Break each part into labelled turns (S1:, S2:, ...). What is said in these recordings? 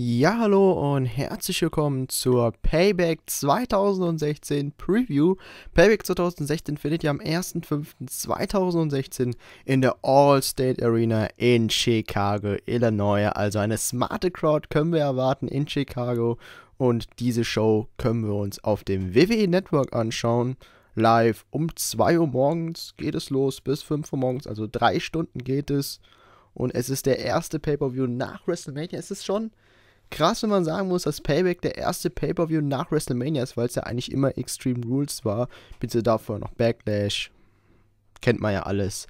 S1: Ja, hallo und herzlich willkommen zur Payback 2016 Preview. Payback 2016 findet ihr am 1.5.2016 in der All-State Arena in Chicago, Illinois. Also eine smarte Crowd können wir erwarten in Chicago und diese Show können wir uns auf dem WWE Network anschauen. Live um 2 Uhr morgens geht es los bis 5 Uhr morgens, also drei Stunden geht es. Und es ist der erste Pay-Per-View nach WrestleMania. Es ist schon Krass, wenn man sagen muss, dass Payback der erste Pay-Per-View nach WrestleMania ist, weil es ja eigentlich immer Extreme Rules war. Bitte davor noch Backlash. Kennt man ja alles.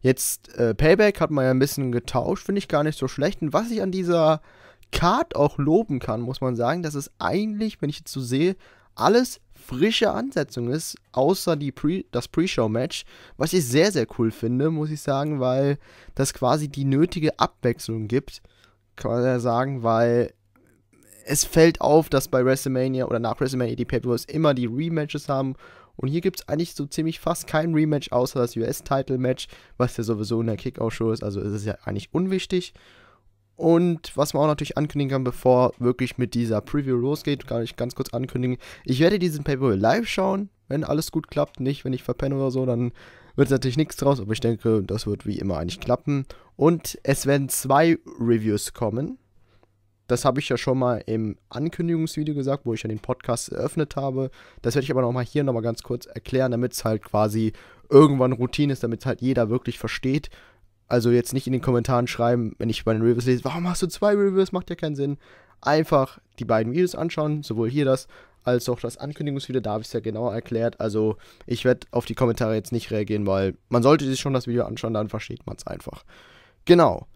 S1: Jetzt äh, Payback hat man ja ein bisschen getauscht, finde ich gar nicht so schlecht. Und was ich an dieser Card auch loben kann, muss man sagen, dass es eigentlich, wenn ich jetzt so sehe, alles frische Ansetzung ist, außer die Pre das Pre-Show-Match, was ich sehr, sehr cool finde, muss ich sagen, weil das quasi die nötige Abwechslung gibt, kann man ja sagen, weil es fällt auf, dass bei WrestleMania oder nach WrestleMania die Pay-Per-Views immer die Rematches haben. Und hier gibt es eigentlich so ziemlich fast kein Rematch außer das US-Title-Match, was ja sowieso in der kick out show ist. Also ist es ja eigentlich unwichtig. Und was man auch natürlich ankündigen kann, bevor wirklich mit dieser Preview losgeht, kann ich ganz kurz ankündigen. Ich werde diesen Pay-Per-View live schauen, wenn alles gut klappt. Nicht, wenn ich verpenne oder so, dann wird es natürlich nichts draus. Aber ich denke, das wird wie immer eigentlich klappen. Und es werden zwei Reviews kommen das habe ich ja schon mal im Ankündigungsvideo gesagt, wo ich ja den Podcast eröffnet habe. Das werde ich aber nochmal hier nochmal ganz kurz erklären, damit es halt quasi irgendwann Routine ist, damit es halt jeder wirklich versteht. Also jetzt nicht in den Kommentaren schreiben, wenn ich bei den Reviews lese, warum hast du zwei Reviews, macht ja keinen Sinn. Einfach die beiden Videos anschauen, sowohl hier das als auch das Ankündigungsvideo, da habe ich es ja genauer erklärt. Also ich werde auf die Kommentare jetzt nicht reagieren, weil man sollte sich schon das Video anschauen, dann versteht man es einfach. Genau.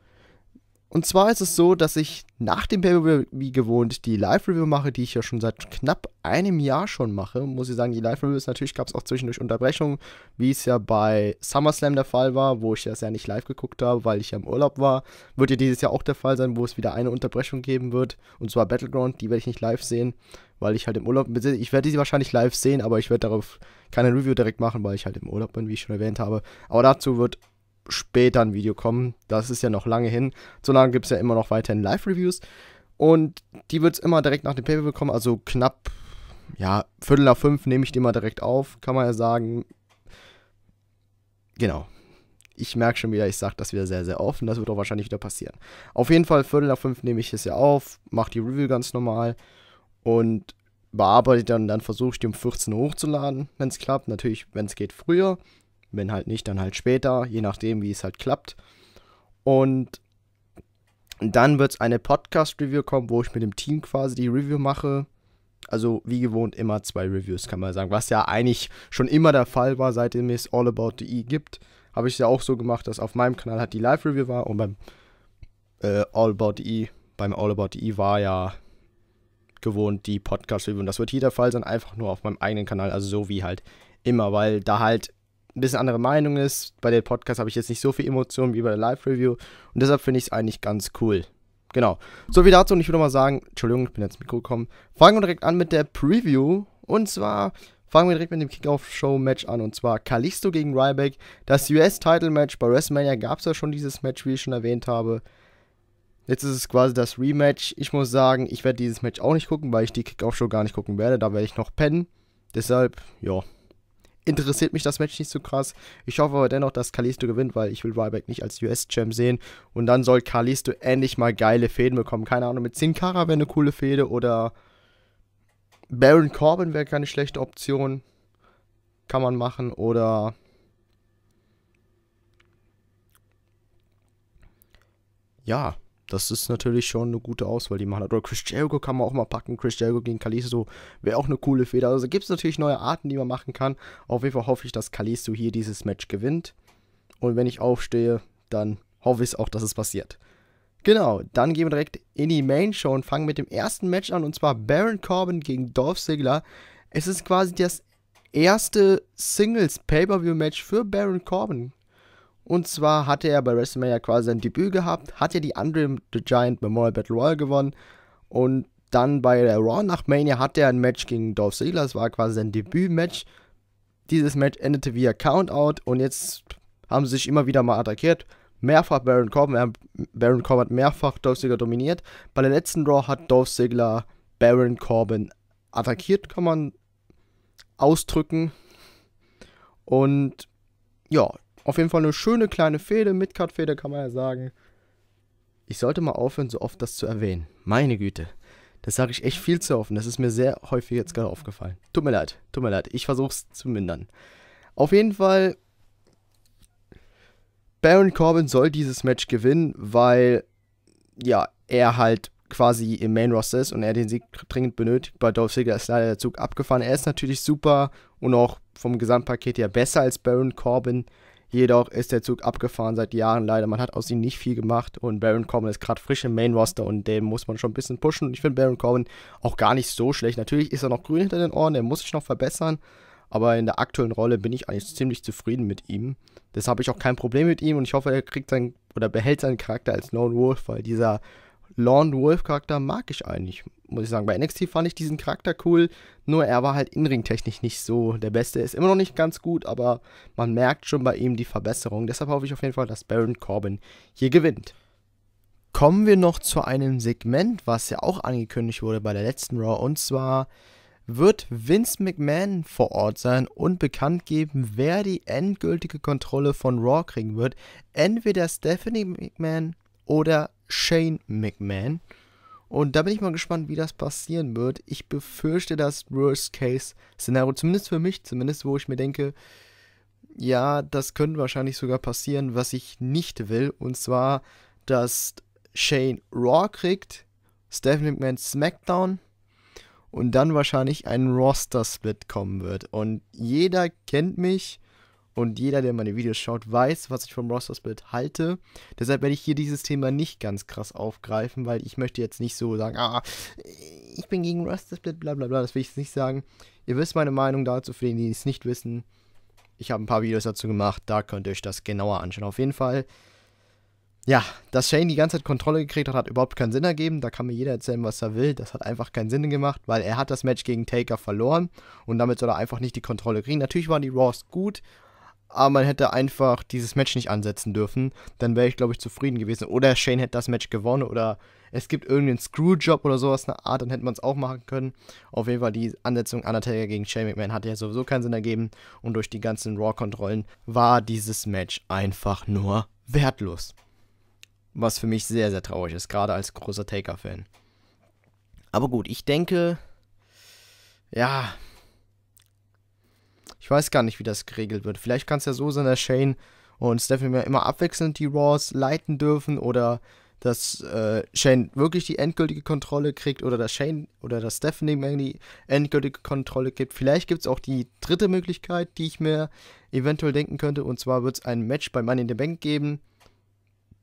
S1: Und zwar ist es so, dass ich nach dem pay wie gewohnt die Live-Review mache, die ich ja schon seit knapp einem Jahr schon mache. Muss ich sagen, die Live-Reviews, natürlich gab es auch zwischendurch Unterbrechungen, wie es ja bei SummerSlam der Fall war, wo ich das ja nicht live geguckt habe, weil ich ja im Urlaub war. Wird ja dieses Jahr auch der Fall sein, wo es wieder eine Unterbrechung geben wird. Und zwar Battleground, die werde ich nicht live sehen, weil ich halt im Urlaub bin. Ich werde sie wahrscheinlich live sehen, aber ich werde darauf keine Review direkt machen, weil ich halt im Urlaub bin, wie ich schon erwähnt habe. Aber dazu wird später ein Video kommen. Das ist ja noch lange hin. Solange gibt es ja immer noch weiterhin Live-Reviews. Und die wird es immer direkt nach dem Paper bekommen. Also knapp, ja, Viertel nach fünf nehme ich die mal direkt auf, kann man ja sagen. Genau. Ich merke schon wieder, ich sage das wieder sehr, sehr oft. Und Das wird auch wahrscheinlich wieder passieren. Auf jeden Fall, Viertel nach fünf nehme ich es ja auf, mache die Review ganz normal und bearbeite dann. Dann versuche ich die um 14 Uhr hochzuladen, wenn es klappt. Natürlich, wenn es geht, früher. Wenn halt nicht, dann halt später, je nachdem, wie es halt klappt. Und dann wird es eine Podcast-Review kommen, wo ich mit dem Team quasi die Review mache. Also wie gewohnt immer zwei Reviews, kann man sagen. Was ja eigentlich schon immer der Fall war, seitdem es All About the E gibt. Habe ich es ja auch so gemacht, dass auf meinem Kanal halt die Live-Review war und beim äh, All About the E, beim All About the E war ja gewohnt die Podcast-Review. Und das wird hier der Fall sein, einfach nur auf meinem eigenen Kanal, also so wie halt immer, weil da halt ein bisschen andere Meinung ist. Bei den Podcast habe ich jetzt nicht so viel Emotionen wie bei der Live-Review und deshalb finde ich es eigentlich ganz cool. Genau. So wie dazu und ich würde mal sagen, Entschuldigung, ich bin jetzt ins Mikro gekommen. Fangen wir direkt an mit der Preview und zwar fangen wir direkt mit dem Kickoff-Show-Match an und zwar Kalisto gegen Ryback. Das US-Title-Match bei WrestleMania gab es ja schon dieses Match, wie ich schon erwähnt habe. Jetzt ist es quasi das Rematch. Ich muss sagen, ich werde dieses Match auch nicht gucken, weil ich die Kickoff-Show gar nicht gucken werde. Da werde ich noch pennen. Deshalb, ja, interessiert mich das Match nicht so krass. Ich hoffe aber dennoch, dass Kalisto gewinnt, weil ich will Ryback nicht als US-Champ sehen. Und dann soll Kalisto endlich mal geile Fäden bekommen. Keine Ahnung, mit Sin Cara wäre eine coole Fäde oder Baron Corbin wäre keine schlechte Option. Kann man machen. Oder ja, das ist natürlich schon eine gute Auswahl, die man hat. Oder Chris Jericho kann man auch mal packen. Chris Jericho gegen Kalisto wäre auch eine coole Feder. Also gibt es natürlich neue Arten, die man machen kann. Auf jeden Fall hoffe ich, dass Kalisto hier dieses Match gewinnt. Und wenn ich aufstehe, dann hoffe ich auch, dass es passiert. Genau, dann gehen wir direkt in die Main Show und fangen mit dem ersten Match an. Und zwar Baron Corbin gegen Dolph Ziggler. Es ist quasi das erste Singles Pay-Per-View-Match für Baron Corbin und zwar hatte er bei WrestleMania quasi sein Debüt gehabt, hat ja die Andre the Giant Memorial Battle Royale gewonnen und dann bei der Raw nach Mania hatte er ein Match gegen Dolph Ziggler, das war quasi sein Debüt-Match. Dieses Match endete via Countout und jetzt haben sie sich immer wieder mal attackiert. Mehrfach Baron Corbin, äh, Baron Corbin hat mehrfach Dolph Ziggler dominiert. Bei der letzten Raw hat Dolph Ziggler Baron Corbin attackiert, kann man ausdrücken. Und ja, auf jeden Fall eine schöne kleine Fehde, Midcard-Fehde kann man ja sagen. Ich sollte mal aufhören, so oft das zu erwähnen. Meine Güte. Das sage ich echt viel zu offen. Das ist mir sehr häufig jetzt gerade aufgefallen. Tut mir leid, tut mir leid. Ich versuche es zu mindern. Auf jeden Fall, Baron Corbin soll dieses Match gewinnen, weil ja, er halt quasi im Main Roster ist und er den Sieg dringend benötigt. Bei Dolph Ziggler ist leider der Zug abgefahren. Er ist natürlich super und auch vom Gesamtpaket her besser als Baron Corbin. Jedoch ist der Zug abgefahren seit Jahren leider. Man hat aus ihm nicht viel gemacht und Baron Corbin ist gerade frisch im Main Roster und den muss man schon ein bisschen pushen. Und ich finde Baron Corbin auch gar nicht so schlecht. Natürlich ist er noch grün hinter den Ohren, der muss sich noch verbessern. Aber in der aktuellen Rolle bin ich eigentlich ziemlich zufrieden mit ihm. Deshalb habe ich auch kein Problem mit ihm und ich hoffe, er kriegt sein oder behält seinen Charakter als Lone Wolf, weil dieser Lorne Wolf-Charakter mag ich eigentlich, muss ich sagen. Bei NXT fand ich diesen Charakter cool, nur er war halt inringtechnisch nicht so der Beste. Ist immer noch nicht ganz gut, aber man merkt schon bei ihm die Verbesserung. Deshalb hoffe ich auf jeden Fall, dass Baron Corbin hier gewinnt. Kommen wir noch zu einem Segment, was ja auch angekündigt wurde bei der letzten Raw. Und zwar wird Vince McMahon vor Ort sein und bekannt geben, wer die endgültige Kontrolle von Raw kriegen wird. Entweder Stephanie McMahon oder Shane McMahon. Und da bin ich mal gespannt, wie das passieren wird. Ich befürchte das Worst-Case-Szenario, zumindest für mich, zumindest wo ich mir denke, ja, das könnte wahrscheinlich sogar passieren, was ich nicht will. Und zwar, dass Shane Raw kriegt, Stephanie McMahon SmackDown und dann wahrscheinlich ein Roster-Split kommen wird. Und jeder kennt mich und jeder, der meine Videos schaut, weiß, was ich vom Roster-Split halte. Deshalb werde ich hier dieses Thema nicht ganz krass aufgreifen, weil ich möchte jetzt nicht so sagen, ah, ich bin gegen Roster-Split, bla bla bla. Das will ich jetzt nicht sagen. Ihr wisst meine Meinung dazu, für die, die es nicht wissen. Ich habe ein paar Videos dazu gemacht, da könnt ihr euch das genauer anschauen. Auf jeden Fall, ja, dass Shane die ganze Zeit Kontrolle gekriegt hat, hat überhaupt keinen Sinn ergeben. Da kann mir jeder erzählen, was er will. Das hat einfach keinen Sinn gemacht, weil er hat das Match gegen Taker verloren und damit soll er einfach nicht die Kontrolle kriegen. Natürlich waren die Raws gut aber ah, man hätte einfach dieses Match nicht ansetzen dürfen, dann wäre ich, glaube ich, zufrieden gewesen. Oder Shane hätte das Match gewonnen oder es gibt irgendeinen Screwjob oder sowas, eine Art, dann hätte man es auch machen können. Auf jeden Fall die Ansetzung Undertaker gegen Shane McMahon hatte ja sowieso keinen Sinn ergeben und durch die ganzen Raw-Kontrollen war dieses Match einfach nur wertlos. Was für mich sehr, sehr traurig ist, gerade als großer Taker-Fan. Aber gut, ich denke, ja, ich weiß gar nicht, wie das geregelt wird. Vielleicht kann es ja so sein, dass Shane und Stephanie ja immer abwechselnd die Raws leiten dürfen oder dass äh, Shane wirklich die endgültige Kontrolle kriegt oder dass Shane oder dass Stephanie Man die endgültige Kontrolle gibt. Vielleicht gibt es auch die dritte Möglichkeit, die ich mir eventuell denken könnte. Und zwar wird es ein Match bei Money in the Bank geben.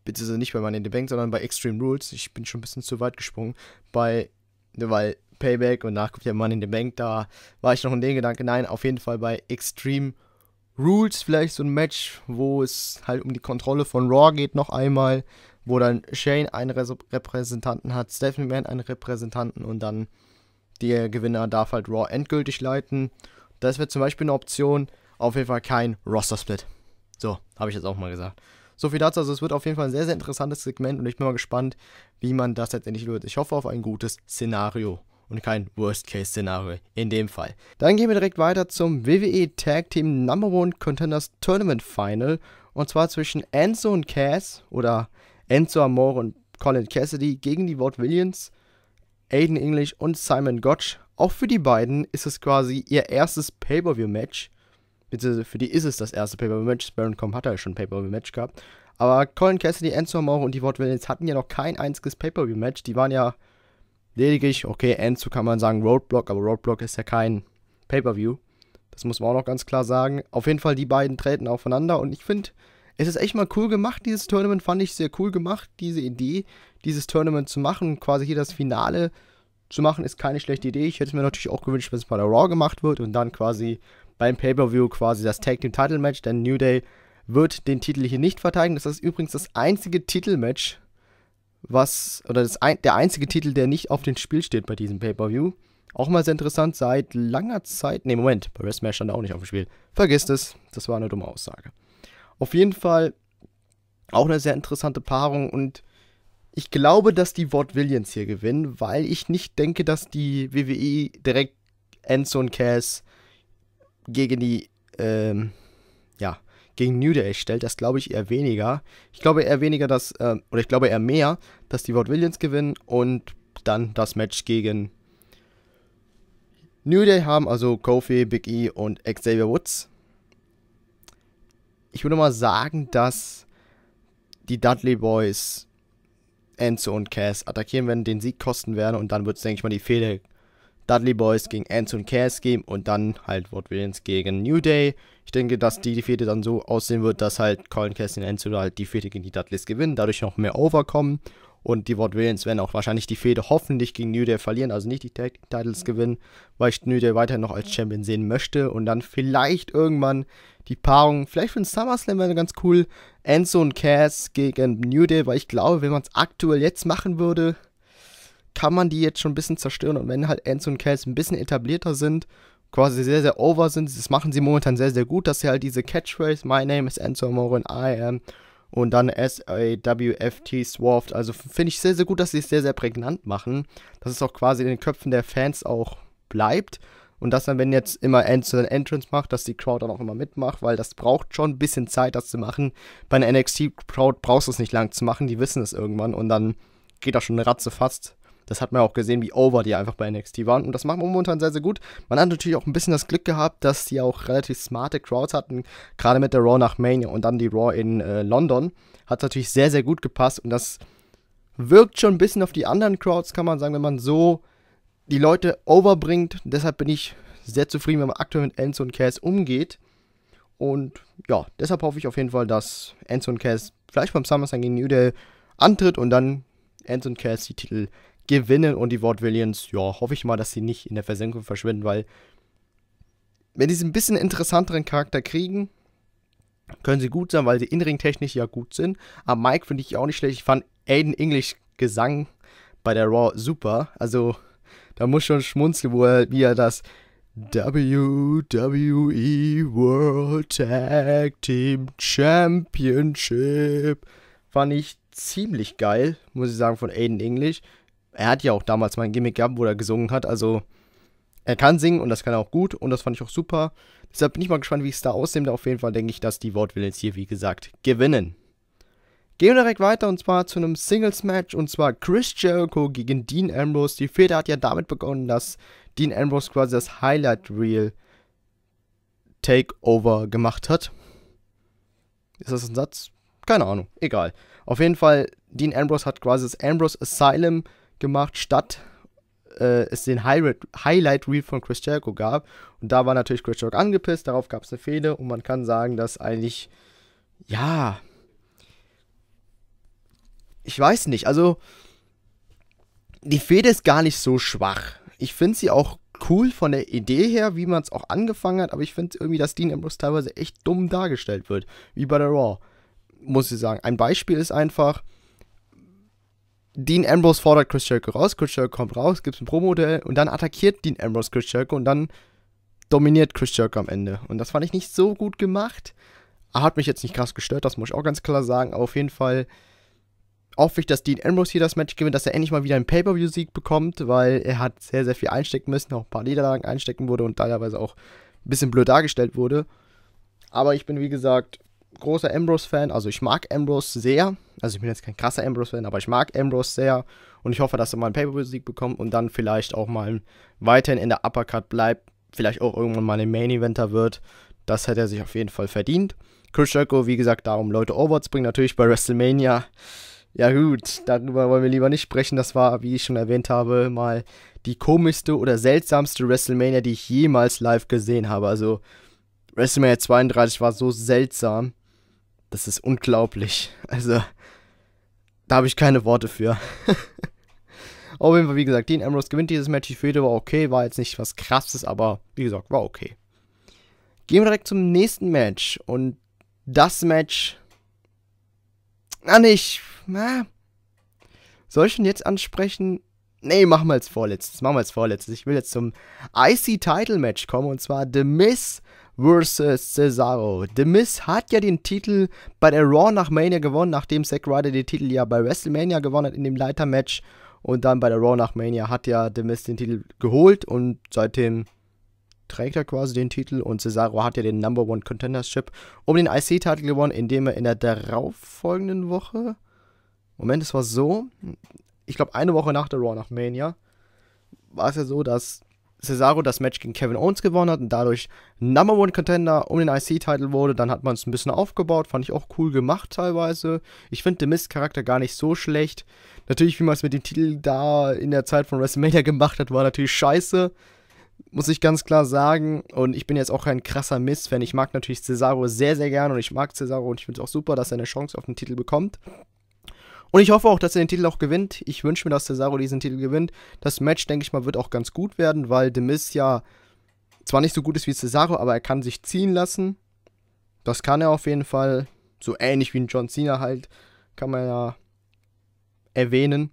S1: Beziehungsweise nicht bei Money in the Bank, sondern bei Extreme Rules. Ich bin schon ein bisschen zu weit gesprungen. Bei, weil Payback und nachguckt ja Money in the Bank, da war ich noch in den Gedanken, nein, auf jeden Fall bei Extreme Rules vielleicht so ein Match, wo es halt um die Kontrolle von Raw geht noch einmal, wo dann Shane einen Repräsentanten hat, Stephanie Man einen Repräsentanten und dann der Gewinner darf halt Raw endgültig leiten. Das wäre zum Beispiel eine Option, auf jeden Fall kein Roster-Split. So, habe ich jetzt auch mal gesagt. So viel dazu, also es wird auf jeden Fall ein sehr, sehr interessantes Segment und ich bin mal gespannt, wie man das letztendlich löst. Ich hoffe auf ein gutes Szenario und kein Worst-Case-Szenario in dem Fall. Dann gehen wir direkt weiter zum WWE Tag Team Number One Contenders Tournament Final und zwar zwischen Enzo und Cass oder Enzo Amore und Colin Cassidy gegen die Ward Williams, Aiden English und Simon Gotch. Auch für die beiden ist es quasi ihr erstes Pay-Per-View-Match. Beziehungsweise Für die ist es das erste Pay-Per-View-Match. Baron Com hat ja schon ein Pay-Per-View-Match gehabt. Aber Colin Cassidy, Enzo Amore und die Ward Williams hatten ja noch kein einziges Pay-Per-View-Match. Die waren ja lediglich, okay, Enzo kann man sagen Roadblock, aber Roadblock ist ja kein Pay-Per-View. Das muss man auch noch ganz klar sagen. Auf jeden Fall, die beiden treten aufeinander und ich finde, es ist echt mal cool gemacht, dieses Tournament. Fand ich sehr cool gemacht, diese Idee, dieses Tournament zu machen, quasi hier das Finale zu machen, ist keine schlechte Idee. Ich hätte es mir natürlich auch gewünscht, wenn es bei der Raw gemacht wird und dann quasi beim Pay-Per-View quasi das Tag Team Title Match, denn New Day wird den Titel hier nicht verteidigen. Das ist übrigens das einzige Titelmatch was, oder das ein, der einzige Titel, der nicht auf dem Spiel steht bei diesem Pay-Per-View. Auch mal sehr interessant, seit langer Zeit, ne Moment, bei Smash stand er auch nicht auf dem Spiel. Vergiss es, das war eine dumme Aussage. Auf jeden Fall auch eine sehr interessante Paarung und ich glaube, dass die Ward Williams hier gewinnen, weil ich nicht denke, dass die WWE direkt Enzo und Cass gegen die, ähm, ja, gegen New Day stellt. Das glaube ich eher weniger. Ich glaube eher weniger, dass, äh, oder ich glaube eher mehr, dass die Ward Williams gewinnen und dann das Match gegen New Day haben, also Kofi, Big E und Xavier Woods. Ich würde mal sagen, dass die Dudley Boys Enzo und Cass attackieren werden, den Sieg kosten werden und dann wird es, denke ich mal, die Fehde Dudley Boys gegen Anson Cass geben und dann halt Ward Williams gegen New Day. Ich denke, dass die Fehde dann so aussehen wird, dass halt Colin Cass und Anson halt die Fehde gegen die Dudleys gewinnen, dadurch noch mehr overkommen. Und die Ward Williams werden auch wahrscheinlich die Fehde hoffentlich gegen New Day verlieren, also nicht die Titles gewinnen, weil ich New Day weiterhin noch als Champion sehen möchte und dann vielleicht irgendwann die Paarung, vielleicht für den SummerSlam wäre ganz cool, Anson und Cass gegen New Day, weil ich glaube, wenn man es aktuell jetzt machen würde, kann man die jetzt schon ein bisschen zerstören. Und wenn halt Enzo und Kels ein bisschen etablierter sind, quasi sehr, sehr over sind, das machen sie momentan sehr, sehr gut, dass sie halt diese Catchphrase, My name is Enzo Amore and I am, und dann S-A-W-F-T Swaft. Also finde ich sehr, sehr gut, dass sie es sehr, sehr prägnant machen. Dass es auch quasi in den Köpfen der Fans auch bleibt. Und dass dann, wenn jetzt immer Enzo den Entrance macht, dass die Crowd dann auch immer mitmacht, weil das braucht schon ein bisschen Zeit, das zu machen. Bei einer NXT-Crowd brauchst du es nicht lang zu machen, die wissen es irgendwann und dann geht das schon eine Ratze fast. Das hat man auch gesehen, wie over die einfach bei NXT waren. Und das machen wir momentan sehr, sehr gut. Man hat natürlich auch ein bisschen das Glück gehabt, dass die auch relativ smarte Crowds hatten, gerade mit der Raw nach Maine und dann die Raw in äh, London. Hat natürlich sehr, sehr gut gepasst und das wirkt schon ein bisschen auf die anderen Crowds, kann man sagen, wenn man so die Leute overbringt. Deshalb bin ich sehr zufrieden, wenn man aktuell mit Enzo und Cass umgeht. Und ja, deshalb hoffe ich auf jeden Fall, dass Enzo und Cass vielleicht beim SummerSlam gegen New Day antritt und dann Enzo und Cass die Titel gewinnen. Und die Ward Williams, ja, hoffe ich mal, dass sie nicht in der Versenkung verschwinden, weil wenn die so ein bisschen interessanteren Charakter kriegen, können sie gut sein, weil sie inring ja gut sind. Aber Mike finde ich auch nicht schlecht. Ich fand Aiden English Gesang bei der Raw super. Also da muss schon schmunzeln, wo er, wie er das WWE World Tag Team Championship fand ich ziemlich geil, muss ich sagen, von Aiden English er hat ja auch damals mal ein Gimmick gehabt, wo er gesungen hat. Also er kann singen und das kann er auch gut und das fand ich auch super. Deshalb bin ich mal gespannt, wie es da aussieht. Auf jeden Fall denke ich, dass die Wortwillens hier, wie gesagt, gewinnen. Gehen wir direkt weiter und zwar zu einem Singles-Match und zwar Chris Jericho gegen Dean Ambrose. Die Fehde hat ja damit begonnen, dass Dean Ambrose quasi das Highlight-Reel Takeover gemacht hat. Ist das ein Satz? Keine Ahnung, egal. Auf jeden Fall, Dean Ambrose hat quasi das Ambrose Asylum gemacht, statt äh, es den Highlight Reel von Chris Jericho gab. Und da war natürlich Chris Jericho angepisst, darauf gab es eine Fehde und man kann sagen, dass eigentlich, ja, ich weiß nicht, also die Fehde ist gar nicht so schwach. Ich finde sie auch cool von der Idee her, wie man es auch angefangen hat, aber ich finde irgendwie, dass Dean Ambrose teilweise echt dumm dargestellt wird, wie bei der Raw, muss ich sagen. Ein Beispiel ist einfach, Dean Ambrose fordert Chris Jericho raus, Chris Jericho kommt raus, gibt es ein pro modell und dann attackiert Dean Ambrose Chris Jericho und dann dominiert Chris Jericho am Ende. Und das fand ich nicht so gut gemacht. Hat mich jetzt nicht krass gestört, das muss ich auch ganz klar sagen, aber auf jeden Fall hoffe ich, dass Dean Ambrose hier das Match gewinnt, dass er endlich mal wieder einen Pay-Per-View-Sieg bekommt, weil er hat sehr, sehr viel einstecken müssen, auch ein paar Niederlagen einstecken wurde und teilweise auch ein bisschen blöd dargestellt wurde. Aber ich bin, wie gesagt, großer Ambrose-Fan, also ich mag Ambrose sehr. Also ich bin jetzt kein krasser Ambrose-Fan, aber ich mag Ambrose sehr. Und ich hoffe, dass er mal einen Pay-Per-View-Sieg bekommt und dann vielleicht auch mal weiterhin in der Uppercut bleibt. Vielleicht auch irgendwann mal ein Main-Eventer wird. Das hätte er sich auf jeden Fall verdient. Chris Jericho, wie gesagt, darum Leute Overwatch zu bringen. Natürlich bei WrestleMania. Ja gut, darüber wollen wir lieber nicht sprechen. Das war, wie ich schon erwähnt habe, mal die komischste oder seltsamste WrestleMania, die ich jemals live gesehen habe. Also WrestleMania 32 war so seltsam das ist unglaublich. Also, da habe ich keine Worte für. Auf jeden Fall, wie gesagt, Dean Ambrose gewinnt dieses Match. Die Fehde war okay, war jetzt nicht was krasses, aber wie gesagt, war okay. Gehen wir direkt zum nächsten Match. Und das Match. Na, nicht. Na, soll ich ihn jetzt ansprechen? Nee, machen wir als vorletztes. Machen wir als vorletztes. Ich will jetzt zum IC-Title-Match kommen. Und zwar The Miss vs. Cesaro. The Miz hat ja den Titel bei der Raw nach Mania gewonnen, nachdem Zack Ryder den Titel ja bei WrestleMania gewonnen hat in dem Leitermatch. Und dann bei der Raw nach Mania hat ja The Miz den Titel geholt und seitdem trägt er quasi den Titel und Cesaro hat ja den Number One Contendership um den IC-Titel gewonnen, indem er in der darauffolgenden Woche, Moment, es war so, ich glaube eine Woche nach der Raw nach Mania, war es ja so, dass Cesaro das Match gegen Kevin Owens gewonnen hat und dadurch Number One Contender um den IC-Title wurde, dann hat man es ein bisschen aufgebaut, fand ich auch cool gemacht teilweise. Ich finde den Mist-Charakter gar nicht so schlecht. Natürlich, wie man es mit dem Titel da in der Zeit von WrestleMania gemacht hat, war natürlich scheiße. Muss ich ganz klar sagen. Und ich bin jetzt auch kein krasser Mist-Fan. Ich mag natürlich Cesaro sehr, sehr gerne und ich mag Cesaro und ich finde es auch super, dass er eine Chance auf den Titel bekommt. Und ich hoffe auch, dass er den Titel auch gewinnt. Ich wünsche mir, dass Cesaro diesen Titel gewinnt. Das Match, denke ich mal, wird auch ganz gut werden, weil Demis ja zwar nicht so gut ist wie Cesaro, aber er kann sich ziehen lassen. Das kann er auf jeden Fall. So ähnlich wie ein John Cena halt, kann man ja erwähnen.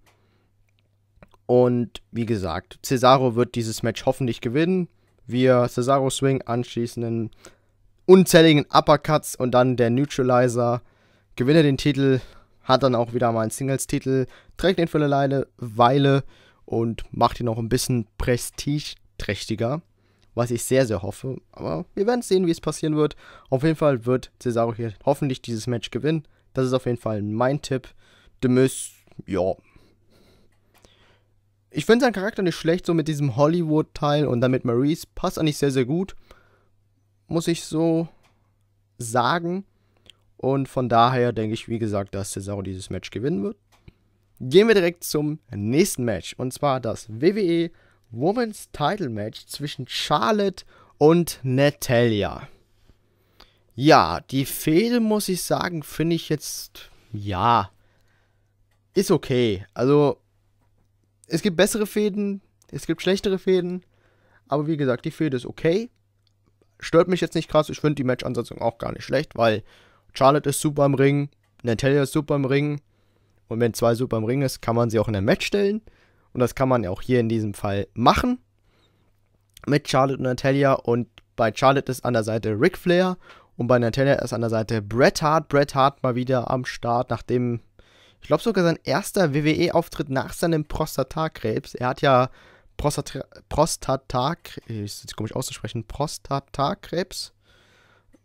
S1: Und wie gesagt, Cesaro wird dieses Match hoffentlich gewinnen. Wir Cesaro Swing anschließenden unzähligen Uppercuts und dann der Neutralizer. Gewinne den Titel hat dann auch wieder mal einen Singles-Titel, trägt ihn für eine Weile und macht ihn auch ein bisschen prestigeträchtiger, was ich sehr, sehr hoffe. Aber wir werden sehen, wie es passieren wird. Auf jeden Fall wird Cesaro hier hoffentlich dieses Match gewinnen. Das ist auf jeden Fall mein Tipp. Demis, ja. Ich finde seinen Charakter nicht schlecht, so mit diesem Hollywood-Teil und dann mit Maurice. Passt eigentlich sehr, sehr gut. Muss ich so sagen. Und von daher denke ich, wie gesagt, dass Cesaro dieses Match gewinnen wird. Gehen wir direkt zum nächsten Match. Und zwar das WWE Women's Title Match zwischen Charlotte und Natalia. Ja, die Fehde, muss ich sagen, finde ich jetzt, ja, ist okay. Also, es gibt bessere Fäden, es gibt schlechtere Fäden. Aber wie gesagt, die Fehde ist okay. Stört mich jetzt nicht krass. Ich finde die Matchansetzung auch gar nicht schlecht, weil Charlotte ist super im Ring, Natalia ist super im Ring. Und wenn zwei super im Ring ist, kann man sie auch in ein Match stellen. Und das kann man ja auch hier in diesem Fall machen. Mit Charlotte und Natalia. Und bei Charlotte ist an der Seite Ric Flair. Und bei Natalia ist an der Seite Bret Hart. Bret Hart mal wieder am Start, nachdem, ich glaube sogar sein erster WWE-Auftritt nach seinem Prostatakrebs. Er hat ja Prostatakrebs, Prostatak, ist jetzt komisch auszusprechen, Prostatakrebs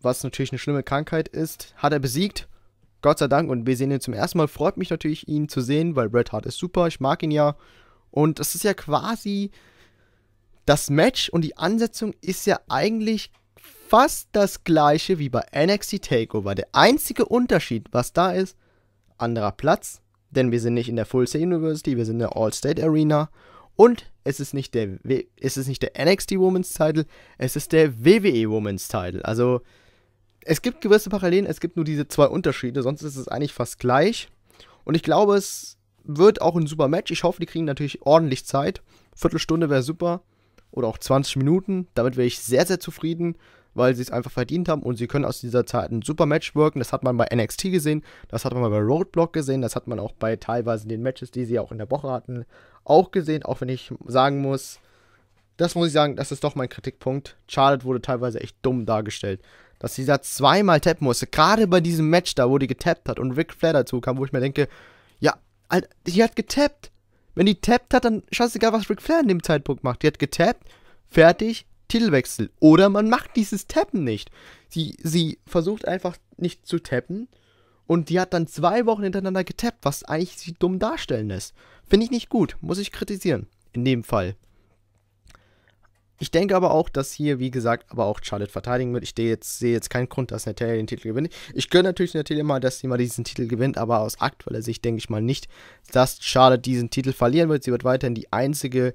S1: was natürlich eine schlimme Krankheit ist, hat er besiegt. Gott sei Dank und wir sehen ihn zum ersten Mal. Freut mich natürlich, ihn zu sehen, weil Bret Hart ist super, ich mag ihn ja. Und es ist ja quasi das Match und die Ansetzung ist ja eigentlich fast das gleiche wie bei NXT Takeover. Der einzige Unterschied, was da ist, anderer Platz, denn wir sind nicht in der Full State University, wir sind in der All-State Arena und es ist nicht der, w es ist nicht der NXT Women's Title, es ist der WWE Women's Title. Also es gibt gewisse Parallelen, es gibt nur diese zwei Unterschiede, sonst ist es eigentlich fast gleich. Und ich glaube, es wird auch ein super Match. Ich hoffe, die kriegen natürlich ordentlich Zeit. Viertelstunde wäre super oder auch 20 Minuten. Damit wäre ich sehr, sehr zufrieden, weil sie es einfach verdient haben und sie können aus dieser Zeit ein super Match wirken. Das hat man bei NXT gesehen, das hat man bei Roadblock gesehen, das hat man auch bei teilweise den Matches, die sie auch in der Woche hatten, auch gesehen. Auch wenn ich sagen muss, das muss ich sagen, das ist doch mein Kritikpunkt. Charlotte wurde teilweise echt dumm dargestellt dass sie da zweimal tappen musste. Gerade bei diesem Match da, wo die getappt hat und Ric Flair dazu kam, wo ich mir denke, ja, Alter, die hat getappt. Wenn die tappt hat, dann scheißegal, was Ric Flair an dem Zeitpunkt macht. Die hat getappt, fertig, Titelwechsel. Oder man macht dieses Tappen nicht. Sie, sie versucht einfach nicht zu tappen. Und die hat dann zwei Wochen hintereinander getappt, was eigentlich sie dumm darstellen lässt. Finde ich nicht gut, muss ich kritisieren. In dem Fall. Ich denke aber auch, dass hier, wie gesagt, aber auch Charlotte verteidigen wird. Ich sehe jetzt, seh jetzt keinen Grund, dass Natalia den Titel gewinnt. Ich gönne natürlich Natalia mal, dass sie mal diesen Titel gewinnt, aber aus aktueller Sicht denke ich mal nicht, dass Charlotte diesen Titel verlieren wird. Sie wird weiterhin die einzige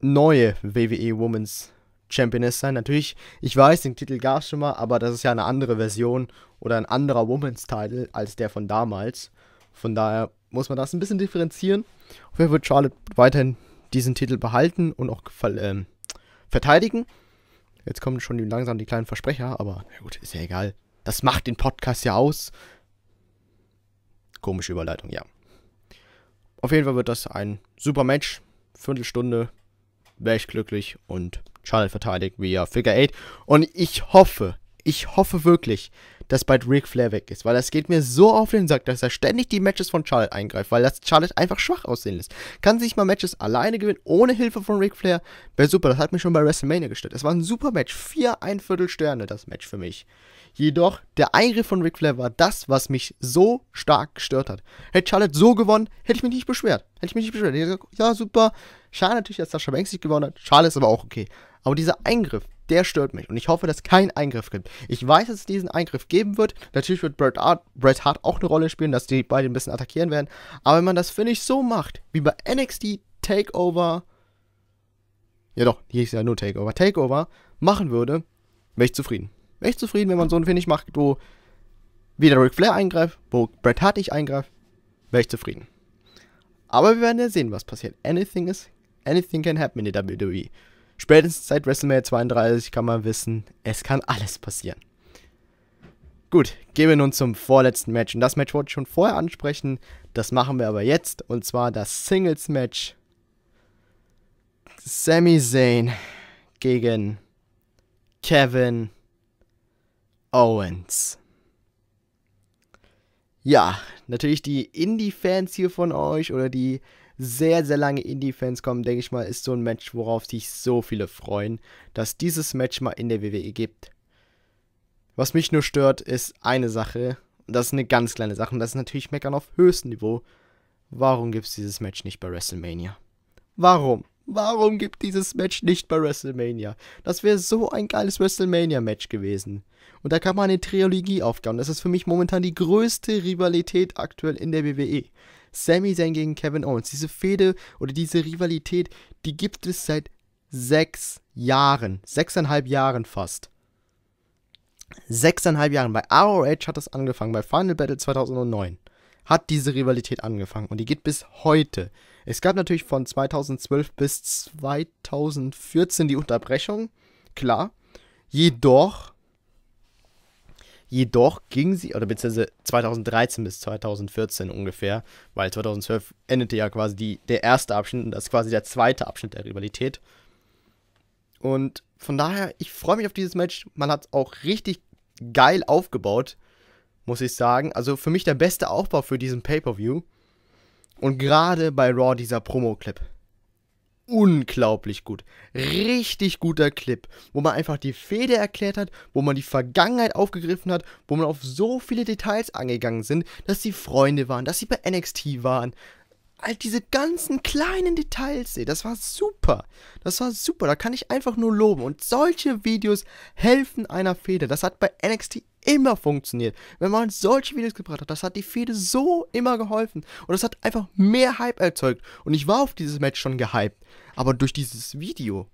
S1: neue WWE Women's Championess sein. Natürlich, ich weiß, den Titel gab es schon mal, aber das ist ja eine andere Version oder ein anderer Women's Titel als der von damals. Von daher muss man das ein bisschen differenzieren. Auf jeden Fall wird Charlotte weiterhin diesen Titel behalten und auch ähm, verteidigen. Jetzt kommen schon langsam die kleinen Versprecher, aber na gut, ist ja egal. Das macht den Podcast ja aus. Komische Überleitung, ja. Auf jeden Fall wird das ein super Match. Viertelstunde wäre ich glücklich und Channel verteidigt via Figure 8. Und ich hoffe, ich hoffe wirklich, dass bald Ric Flair weg ist, weil das geht mir so auf den Sack, dass er ständig die Matches von Charlotte eingreift, weil das Charlotte einfach schwach aussehen lässt. Kann sich mal Matches alleine gewinnen, ohne Hilfe von Ric Flair, wäre super. Das hat mich schon bei WrestleMania gestört. Es war ein super Match, vier ein Viertel Sterne das Match für mich. Jedoch, der Eingriff von Ric Flair war das, was mich so stark gestört hat. Hätte Charlotte so gewonnen, hätte ich mich nicht beschwert. Hätte ich mich nicht beschwert. Ich gesagt, ja, super. Schade natürlich, dass Sascha Banks nicht gewonnen hat. Charlotte ist aber auch okay. Aber dieser Eingriff, der stört mich. Und ich hoffe, dass es keinen Eingriff gibt. Ich weiß, dass es diesen Eingriff geben wird. Natürlich wird Bret Hart, Bret Hart auch eine Rolle spielen, dass die beiden ein bisschen attackieren werden. Aber wenn man das, finde ich, so macht, wie bei NXT Takeover. Ja doch, hier ist ja nur Takeover. Takeover machen würde, wäre ich zufrieden. Wäre ich zufrieden, wenn man so ein wenig macht, wo wieder Ric Flair eingreift, wo Bret Hart nicht eingreift, wäre ich zufrieden. Aber wir werden ja sehen, was passiert. Anything is, anything can happen in der WWE. Spätestens seit WrestleMania 32 kann man wissen, es kann alles passieren. Gut, gehen wir nun zum vorletzten Match. Und das Match wollte ich schon vorher ansprechen, das machen wir aber jetzt. Und zwar das Singles-Match. Sami Zayn gegen Kevin Owens. Ja, natürlich die Indie-Fans hier von euch oder die sehr, sehr lange Indie-Fans kommen, denke ich mal, ist so ein Match, worauf sich so viele freuen, dass dieses Match mal in der WWE gibt. Was mich nur stört, ist eine Sache. Und das ist eine ganz kleine Sache. Und das ist natürlich Meckern auf höchstem Niveau. Warum gibt es dieses Match nicht bei WrestleMania? Warum? Warum gibt dieses Match nicht bei WrestleMania? Das wäre so ein geiles WrestleMania-Match gewesen. Und da kann man eine Trilogie aufbauen. Das ist für mich momentan die größte Rivalität aktuell in der WWE. Sami Zayn gegen Kevin Owens. Diese Fehde oder diese Rivalität, die gibt es seit sechs Jahren. Sechseinhalb Jahren fast. Sechseinhalb Jahren. Bei ROH hat das angefangen, bei Final Battle 2009 hat diese Rivalität angefangen und die geht bis heute. Es gab natürlich von 2012 bis 2014 die Unterbrechung, klar. Jedoch, jedoch ging sie, oder beziehungsweise 2013 bis 2014 ungefähr, weil 2012 endete ja quasi die, der erste Abschnitt und das ist quasi der zweite Abschnitt der Rivalität. Und von daher, ich freue mich auf dieses Match. Man hat es auch richtig geil aufgebaut, muss ich sagen. Also für mich der beste Aufbau für diesen Pay-Per-View. Und gerade bei Raw dieser Promo-Clip. Unglaublich gut. Richtig guter Clip, wo man einfach die Fehde erklärt hat, wo man die Vergangenheit aufgegriffen hat, wo man auf so viele Details angegangen sind, dass sie Freunde waren, dass sie bei NXT waren, all diese ganzen kleinen Details sehe. Das war super. Das war super. Da kann ich einfach nur loben. Und solche Videos helfen einer Fehde. Das hat bei NXT immer funktioniert. Wenn man solche Videos gebracht hat, das hat die Fede so immer geholfen. Und das hat einfach mehr Hype erzeugt. Und ich war auf dieses Match schon gehypt. Aber durch dieses Video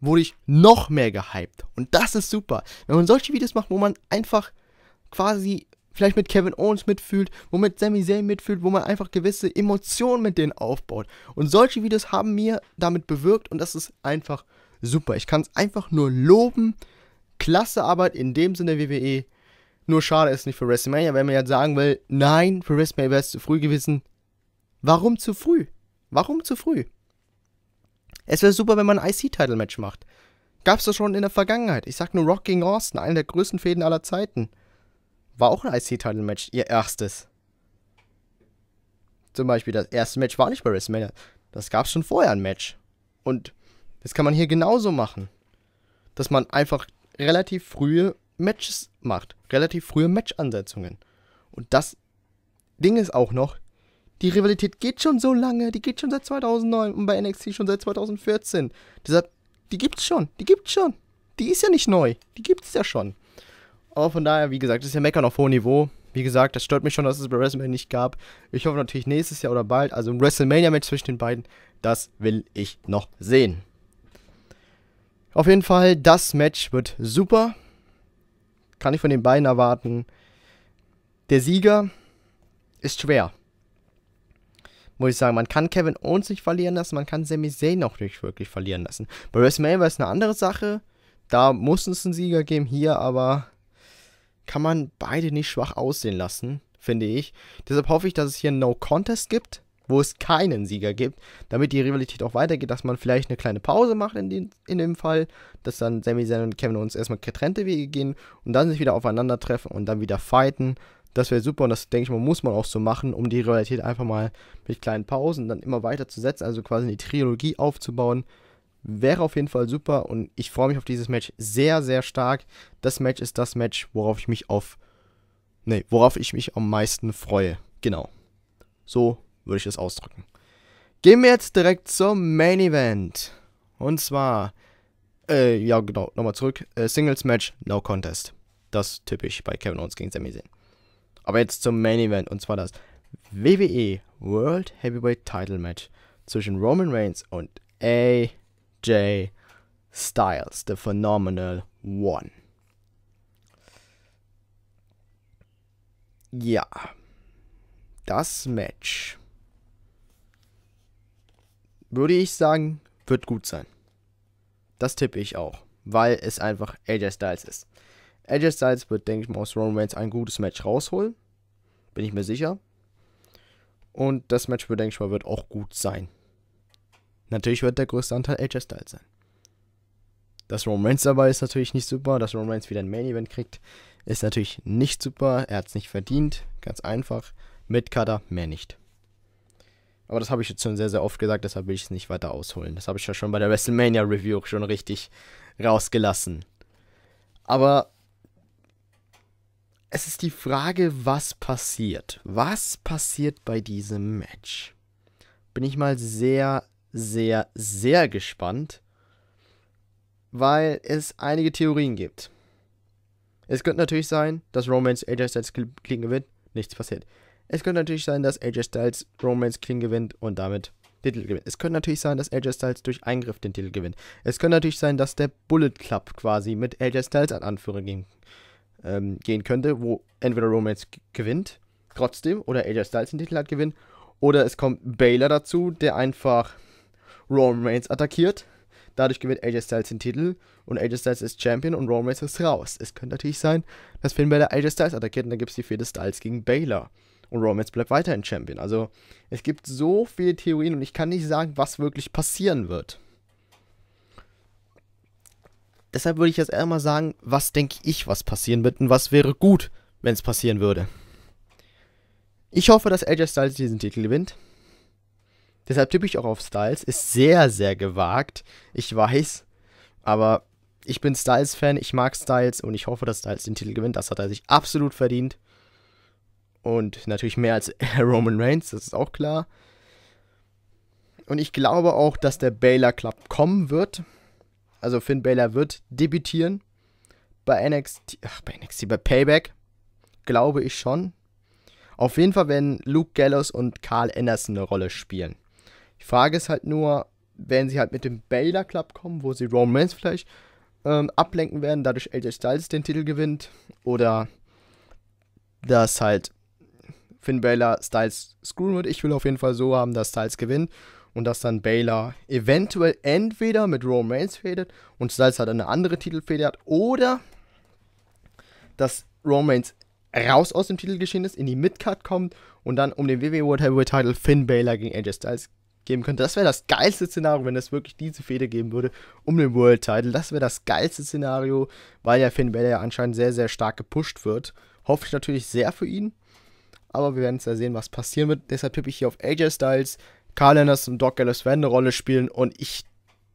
S1: wurde ich noch mehr gehypt. Und das ist super. Wenn man solche Videos macht, wo man einfach quasi vielleicht mit Kevin Owens mitfühlt, wo mit Sami Zayn mitfühlt, wo man einfach gewisse Emotionen mit denen aufbaut. Und solche Videos haben mir damit bewirkt und das ist einfach super. Ich kann es einfach nur loben. Klasse Arbeit in dem Sinne WWE. Nur schade ist nicht für WrestleMania, wenn man jetzt sagen will, nein, für WrestleMania wäre es zu früh gewesen. Warum zu früh? Warum zu früh? Es wäre super, wenn man ein IC-Title-Match macht. Gab es das schon in der Vergangenheit. Ich sag nur Rock gegen Austin, einer der größten Fäden aller Zeiten. War auch ein IC-Title-Match, ihr erstes. Zum Beispiel, das erste Match war nicht bei WrestleMania. Das gab es schon vorher ein Match. Und das kann man hier genauso machen. Dass man einfach relativ frühe Matches macht. Relativ frühe Match-Ansetzungen. Und das Ding ist auch noch, die Rivalität geht schon so lange, die geht schon seit 2009 und bei NXT schon seit 2014. Deshalb, die gibt's schon, die gibt's schon. Die ist ja nicht neu, die gibt's ja schon. Aber von daher, wie gesagt, ist ja Meckern auf hohem Niveau. Wie gesagt, das stört mich schon, dass es bei WrestleMania nicht gab. Ich hoffe natürlich nächstes Jahr oder bald, also ein WrestleMania-Match zwischen den beiden, das will ich noch sehen. Auf jeden Fall, das Match wird super. Kann ich von den beiden erwarten. Der Sieger ist schwer. Muss ich sagen, man kann Kevin Owens nicht verlieren lassen, man kann Sami Zayn auch nicht wirklich verlieren lassen. Bei WrestleMania war es eine andere Sache. Da muss es einen Sieger geben, hier aber kann man beide nicht schwach aussehen lassen, finde ich. Deshalb hoffe ich, dass es hier einen No-Contest gibt, wo es keinen Sieger gibt, damit die Rivalität auch weitergeht, dass man vielleicht eine kleine Pause macht in, den, in dem Fall, dass dann Sami Zayn und Kevin uns erstmal getrennte Wege gehen und dann sich wieder aufeinandertreffen und dann wieder fighten. Das wäre super und das denke ich mal, muss man auch so machen, um die Rivalität einfach mal mit kleinen Pausen dann immer weiter zu setzen, also quasi eine Trilogie aufzubauen, Wäre auf jeden Fall super und ich freue mich auf dieses Match sehr, sehr stark. Das Match ist das Match, worauf ich mich auf. Nee, worauf ich mich am meisten freue. Genau. So würde ich es ausdrücken. Gehen wir jetzt direkt zum Main Event. Und zwar. Äh, ja, genau, nochmal zurück. Äh, Singles Match, No Contest. Das tippe ich bei Kevin Owens gegen Sami Zayn. Aber jetzt zum Main Event und zwar das WWE World Heavyweight Title Match zwischen Roman Reigns und A. J. Styles, The Phenomenal One. Ja, das Match würde ich sagen, wird gut sein. Das tippe ich auch, weil es einfach AJ Styles ist. AJ Styles wird, denke ich mal, aus Roman Reigns ein gutes Match rausholen. Bin ich mir sicher. Und das Match, denke ich mal, wird auch gut sein. Natürlich wird der größte Anteil AJ Styles sein. Dass Roman Reigns dabei ist natürlich nicht super. Dass Roman Reigns wieder ein Main Event kriegt, ist natürlich nicht super. Er hat es nicht verdient. Ganz einfach. Mit Kader mehr nicht. Aber das habe ich jetzt schon sehr, sehr oft gesagt, deshalb will ich es nicht weiter ausholen. Das habe ich ja schon bei der WrestleMania Review schon richtig rausgelassen. Aber es ist die Frage, was passiert. Was passiert bei diesem Match? Bin ich mal sehr sehr, sehr gespannt, weil es einige Theorien gibt. Es könnte natürlich sein, dass Romance AJ Styles Clean gewinnt, nichts passiert. Es könnte natürlich sein, dass AJ Styles Romance Clean gewinnt und damit Titel gewinnt. Es könnte natürlich sein, dass AJ Styles durch Eingriff den Titel gewinnt. Es könnte natürlich sein, dass der Bullet Club quasi mit AJ Styles an Anführer gehen, ähm, gehen könnte, wo entweder Romance gewinnt, trotzdem, oder AJ Styles den Titel hat gewinnt, oder es kommt Baylor dazu, der einfach Roman Reigns attackiert. Dadurch gewinnt AJ Styles den Titel und AJ Styles ist Champion und Roman Reigns ist raus. Es könnte natürlich sein, dass Finn Balor AJ Styles attackiert und dann gibt es die vierte Styles gegen Baylor. Und Roman Reigns bleibt weiterhin Champion. Also es gibt so viele Theorien und ich kann nicht sagen, was wirklich passieren wird. Deshalb würde ich jetzt erstmal sagen, was denke ich, was passieren wird und was wäre gut, wenn es passieren würde. Ich hoffe, dass AJ Styles diesen Titel gewinnt. Deshalb tippe ich auch auf Styles. Ist sehr, sehr gewagt. Ich weiß. Aber ich bin Styles-Fan. Ich mag Styles und ich hoffe, dass Styles den Titel gewinnt. Das hat er sich absolut verdient. Und natürlich mehr als Roman Reigns, das ist auch klar. Und ich glaube auch, dass der Baylor Club kommen wird. Also Finn Baylor wird debütieren. Bei NXT, ach, bei NXT, bei Payback. Glaube ich schon. Auf jeden Fall werden Luke Gallows und Carl Anderson eine Rolle spielen. Die Frage ist halt nur, werden sie halt mit dem Baylor Club kommen, wo sie Romance vielleicht ähm, ablenken werden, dadurch AJ Styles den Titel gewinnt oder dass halt Finn Baylor Styles screwen wird. Ich will auf jeden Fall so haben, dass Styles gewinnt und dass dann Baylor eventuell entweder mit Romance fädelt und Styles halt eine andere Titelfeder hat oder dass Romance raus aus dem Titelgeschehen ist, in die Midcard kommt und dann um den WWE World Heavyweight Title Finn Baylor gegen AJ Styles geben könnte. Das wäre das geilste Szenario, wenn es wirklich diese Fehde geben würde um den World Title. Das wäre das geilste Szenario, weil ja Finn Balor ja anscheinend sehr, sehr stark gepusht wird. Hoffe ich natürlich sehr für ihn. Aber wir werden es ja sehen, was passieren wird. Deshalb tippe ich hier auf AJ Styles, Carl Anders und Doc Ellis werden eine Rolle spielen. Und ich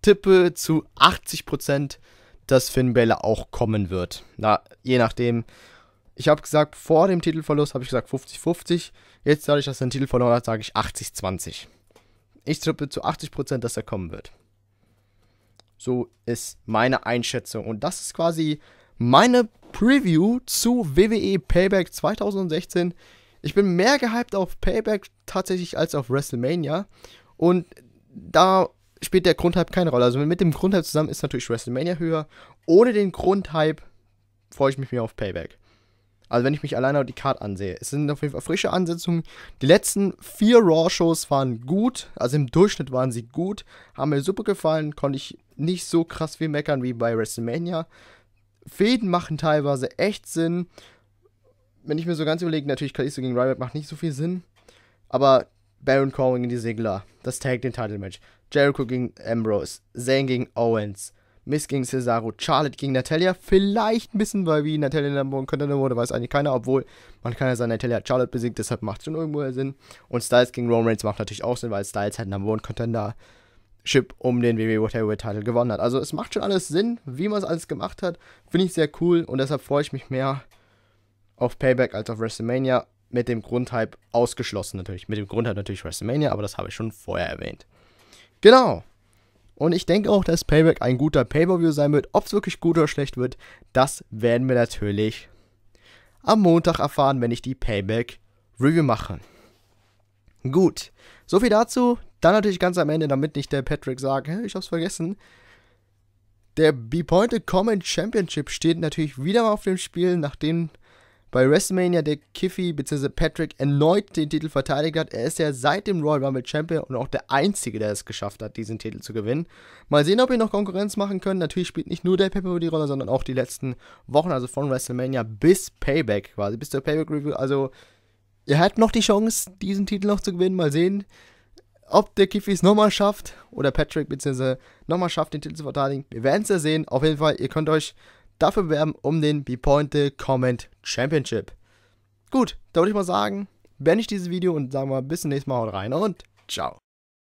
S1: tippe zu 80%, dass Finn Balor auch kommen wird. Na, je nachdem. Ich habe gesagt, vor dem Titelverlust habe ich gesagt 50-50. Jetzt dadurch, dass er den Titel verloren hat, sage ich 80-20. Ich tippe zu 80%, dass er kommen wird. So ist meine Einschätzung. Und das ist quasi meine Preview zu WWE Payback 2016. Ich bin mehr gehypt auf Payback tatsächlich als auf WrestleMania. Und da spielt der Grundhype keine Rolle. Also mit dem Grundhype zusammen ist natürlich WrestleMania höher. Ohne den Grundhype freue ich mich mehr auf Payback. Also wenn ich mich alleine die Card ansehe. Es sind auf jeden Fall frische Ansetzungen. Die letzten vier Raw-Shows waren gut. Also im Durchschnitt waren sie gut. Haben mir super gefallen. Konnte ich nicht so krass viel meckern wie bei WrestleMania. Fäden machen teilweise echt Sinn. Wenn ich mir so ganz überlege, natürlich Kalisto gegen Ryback macht nicht so viel Sinn. Aber Baron Corbin gegen die Segler. Das Tag den Title Match. Jericho gegen Ambrose. Zayn gegen Owens. Miss gegen Cesaro, Charlotte gegen Natalia. Vielleicht ein bisschen, weil wie Natalia dann morgen könnte, dann wurde, weiß eigentlich keiner, obwohl man kann ja sagen, Natalia Charlotte besiegt, deshalb macht schon irgendwo Sinn. Und Styles gegen Roman Reigns macht natürlich auch Sinn, weil Styles halt Number One Contender Chip um den WWE World Title gewonnen hat. Also es macht schon alles Sinn, wie man es alles gemacht hat. Finde ich sehr cool und deshalb freue ich mich mehr auf Payback als auf WrestleMania. Mit dem Grundhype ausgeschlossen natürlich. Mit dem Grundhype natürlich WrestleMania, aber das habe ich schon vorher erwähnt. Genau. Und ich denke auch, dass Payback ein guter Pay-Per-View sein wird. Ob es wirklich gut oder schlecht wird, das werden wir natürlich am Montag erfahren, wenn ich die Payback-Review mache. Gut, soviel dazu. Dann natürlich ganz am Ende, damit nicht der Patrick sagt, ich hab's vergessen. Der B-Pointed Comment Championship steht natürlich wieder mal auf dem Spiel, nachdem bei WrestleMania der Kiffy bzw. Patrick erneut den Titel verteidigt hat. Er ist ja seit dem Royal Rumble Champion und auch der Einzige, der es geschafft hat, diesen Titel zu gewinnen. Mal sehen, ob wir noch Konkurrenz machen können. Natürlich spielt nicht nur der Pepper die Rolle, sondern auch die letzten Wochen, also von WrestleMania bis Payback quasi, bis zur Payback-Review. Also ihr hat noch die Chance, diesen Titel noch zu gewinnen. Mal sehen, ob der Kiffy es nochmal schafft oder Patrick bzw. nochmal schafft, den Titel zu verteidigen. Wir werden es ja sehen. Auf jeden Fall, ihr könnt euch dafür bewerben um den Bipointe Comment Championship. Gut, da würde ich mal sagen, beende ich dieses Video und sagen wir bis zum nächsten Mal haut rein und ciao.